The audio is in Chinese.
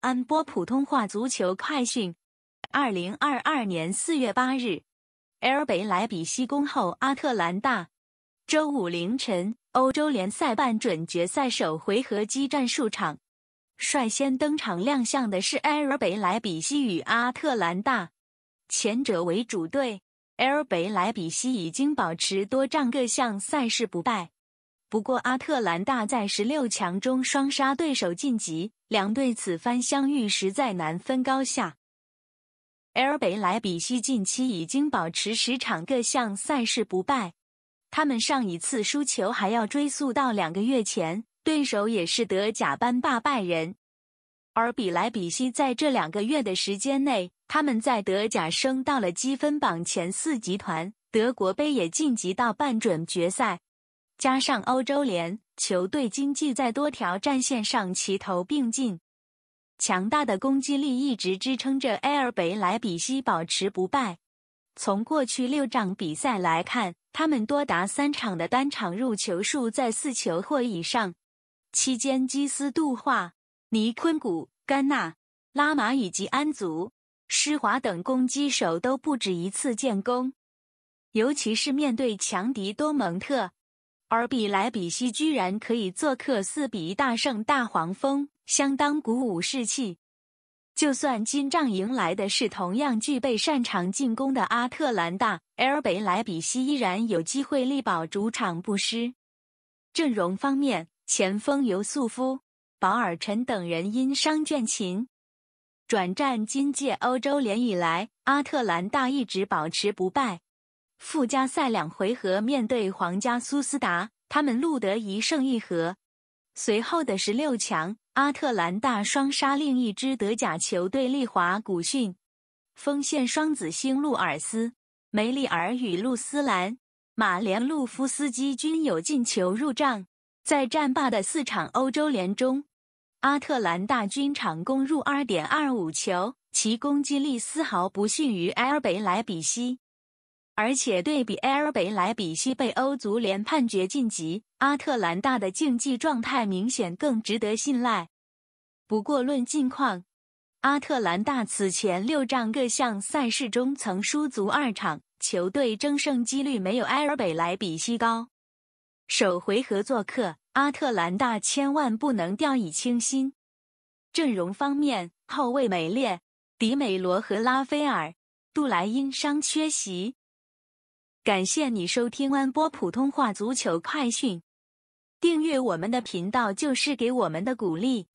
安播普通话足球快讯：二零二二年四月八日，埃尔北莱比锡恭候阿特兰大。周五凌晨，欧洲联赛半准决赛首回合激战数场，率先登场亮相的是埃尔北莱比锡与阿特兰大，前者为主队。埃尔北莱比锡已经保持多战各项赛事不败。不过，阿特兰大在十六强中双杀对手晋级，两队此番相遇实在难分高下。埃尔北莱比锡近期已经保持十场各项赛事不败，他们上一次输球还要追溯到两个月前，对手也是德甲班霸拜仁。而比莱比锡在这两个月的时间内，他们在德甲升到了积分榜前四集团，德国杯也晋级到半准决赛。加上欧洲联球队经济在多条战线上齐头并进，强大的攻击力一直支撑着埃尔北莱比锡保持不败。从过去六场比赛来看，他们多达三场的单场入球数在四球或以上。期间，基斯杜化、尼昆古、甘纳、拉马以及安足、施华等攻击手都不止一次建功。尤其是面对强敌多蒙特。而比莱比锡居然可以做客四比一大胜大黄蜂，相当鼓舞士气。就算金帐迎来的是同样具备擅长进攻的阿特兰大，埃尔北莱比锡依然有机会力保主场不失。阵容方面，前锋尤素夫、保尔臣等人因伤倦勤。转战今届欧洲联以来，阿特兰大一直保持不败。附加赛两回合面对皇家苏斯达，他们录得一胜一和。随后的十六强，阿特兰大双杀另一支德甲球队利华古逊，锋线双子星路尔斯、梅利尔与路斯兰、马连路夫斯基均有进球入账。在战罢的四场欧洲联中，阿特兰大均场攻入二点二五球，其攻击力丝毫不逊于埃尔北莱比锡。而且对比埃尔北莱比锡被欧足联判决晋级，阿特兰大的竞技状态明显更值得信赖。不过论近况，阿特兰大此前六战各项赛事中曾输足二场，球队争胜几率没有埃尔北莱比锡高。首回合做客，阿特兰大千万不能掉以轻心。阵容方面，后卫梅列、迪美罗和拉斐尔、杜莱因伤缺席。感谢你收听安波普通话足球快讯，订阅我们的频道就是给我们的鼓励。